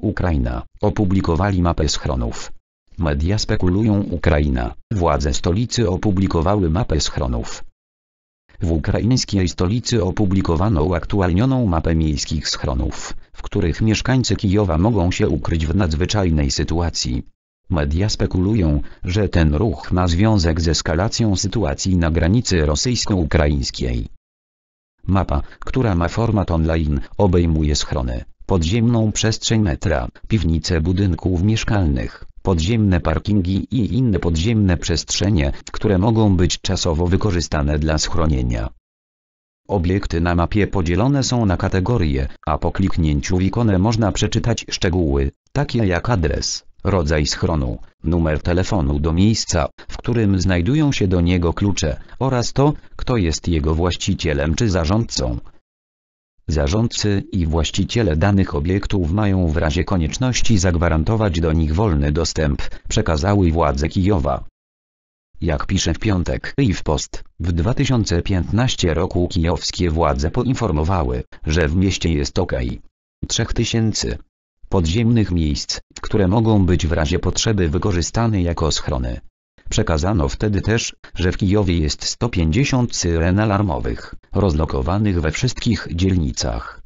Ukraina, opublikowali mapę schronów. Media spekulują Ukraina, władze stolicy opublikowały mapę schronów. W ukraińskiej stolicy opublikowano uaktualnioną mapę miejskich schronów, w których mieszkańcy Kijowa mogą się ukryć w nadzwyczajnej sytuacji. Media spekulują, że ten ruch ma związek z eskalacją sytuacji na granicy rosyjsko-ukraińskiej. Mapa, która ma format online, obejmuje schrony, podziemną przestrzeń metra, piwnice budynków mieszkalnych, podziemne parkingi i inne podziemne przestrzenie, które mogą być czasowo wykorzystane dla schronienia. Obiekty na mapie podzielone są na kategorie, a po kliknięciu w ikonę można przeczytać szczegóły, takie jak adres, rodzaj schronu, numer telefonu do miejsca, w którym znajdują się do niego klucze, oraz to, kto jest jego właścicielem czy zarządcą. Zarządcy i właściciele danych obiektów mają w razie konieczności zagwarantować do nich wolny dostęp, przekazały władze Kijowa. Jak pisze w piątek i w post, w 2015 roku kijowskie władze poinformowały, że w mieście jest ok. 3000 podziemnych miejsc, które mogą być w razie potrzeby wykorzystane jako schrony. Przekazano wtedy też, że w Kijowie jest 150 syren alarmowych, rozlokowanych we wszystkich dzielnicach.